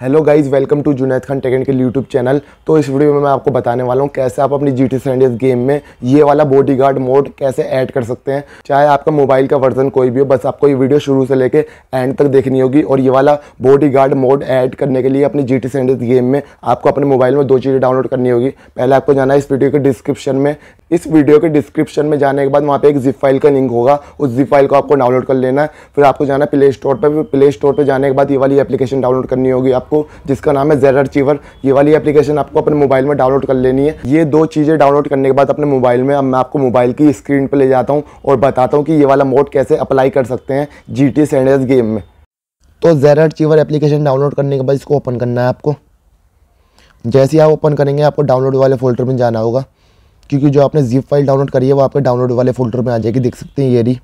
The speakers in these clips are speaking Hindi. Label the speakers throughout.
Speaker 1: hello guys welcome to Junaid Khan टेकन के यूट्यूब चैनल तो इस वीडियो में मैं आपको बताने वाला हूँ कैसे आप अपनी जी टी गेम में ये वाला बॉडी गार्ड मोड कैसे ऐड कर सकते हैं चाहे आपका मोबाइल का वर्जन कोई भी हो बस आपको ये वीडियो शुरू से लेके एंड तक देखनी होगी और ये वाला बॉडी गार्ड मोड ऐड करने के लिए अपनी जी टी गेम में आपको अपने मोबाइल में दो चीज़ें डाउनलोड करनी होगी पहले आपको जाना है इस वीडियो के डिस्क्रिप्शन में इस वीडियो के डिस्क्रिप्शन में जाने के बाद वहाँ पे एक जिप फाइल का लिंक होगा उस जिप फाइल को आपको डाउनलोड कर लेना है फिर आपको जाना प्ले स्टोर पर प्ले स्टोर पर जाने के बाद ये वाली एप्लीकेशन डाउनलोड करनी होगी आपको जिसका नाम है जेरर चीवर ये वाली एप्लीकेशन आपको अपने मोबाइल में डाउनलोड कर लेनी है ये दो चीज़ें डाउनलोड करने के बाद अपने मोबाइल में अब मैं आपको मोबाइल की स्क्रीन पर ले जाता हूँ और बताता हूँ कि ये वाला मोड कैसे अप्लाई कर सकते हैं जी टी गेम में तो जेर चीवर एप्लीकेशन डाउनलोड करने के बाद इसको ओपन करना है आपको जैसे ही आप ओपन करेंगे आपको डाउनलोड वाले फोल्डर में जाना होगा क्योंकि जो आपने जिप फाइल डाउनलोड करी है वो आपके डाउनलोड वाले फोल्डर में आ जाएगी देख सकते हैं ये रही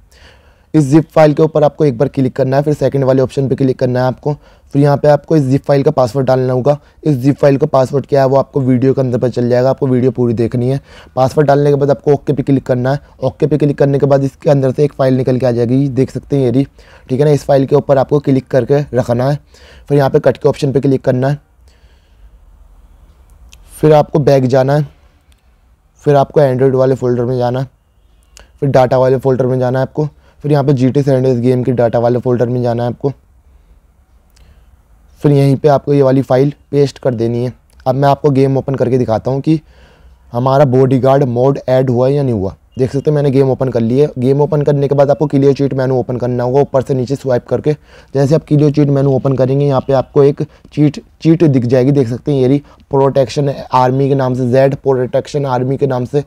Speaker 1: इस जिप फाइल के ऊपर आपको एक बार क्लिक करना है फिर सेकंड वाले ऑप्शन पे क्लिक करना है आपको फिर यहाँ पे आपको इस जिप फाइल का पासवर्ड डालना होगा इस जिप फाइल का पासवर्ड क्या है वो आपको वीडियो के अंदर पर चल जाएगा आपको वीडियो पूरी देखनी है पासवर्ड डालने के बाद आपको ओके पे क्लिक करना है ओके पे क्लिक करने के बाद इसके अंदर से एक फ़ाइल निकल के आ जाएगी देख सकते हैं ये ठीक है ना इस फाइल के ऊपर आपको क्लिक करके रखना है फिर यहाँ पर कट के ऑप्शन पर क्लिक करना है फिर आपको बैग जाना है फिर आपको एंड्रॉयड वाले फोल्डर में जाना है फिर डाटा वाले फोल्डर में जाना है आपको फिर यहाँ पे जी टी सैंडर्स गेम के डाटा वाले फोल्डर में जाना है आपको फिर यहीं पे आपको ये वाली फ़ाइल पेस्ट कर देनी है अब मैं आपको गेम ओपन करके दिखाता हूँ कि हमारा बॉडीगार्ड मोड ऐड हुआ या नहीं हुआ देख सकते हैं मैंने गेम ओपन कर लिया है गेम ओपन करने के बाद आपको क्लियर चीट मेनू ओपन करना होगा ऊपर से नीचे स्वाइप करके जैसे आप क्लियर चीट मेनू ओपन करेंगे यहाँ पे आपको एक चीट चीट दिख जाएगी देख सकते हैं ये प्रोटेक्शन आर्मी के नाम से जेड प्रोटेक्शन आर्मी के नाम से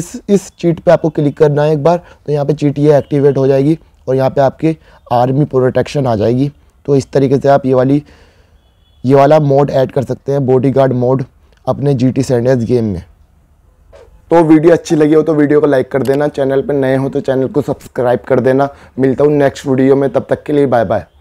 Speaker 1: इस इस चीट पर आपको क्लिक करना है एक बार तो यहाँ पर चीट ये एक्टिवेट हो जाएगी और यहाँ पर आपकी आर्मी प्रोटेक्शन आ जाएगी तो इस तरीके से आप ये वाली ये वाला मोड ऐड कर सकते हैं गार्ड मोड अपने जी टी गेम में तो वीडियो अच्छी लगी हो तो वीडियो को लाइक कर देना चैनल पर नए हो तो चैनल को सब्सक्राइब कर देना मिलता हूँ नेक्स्ट वीडियो में तब तक के लिए बाय बाय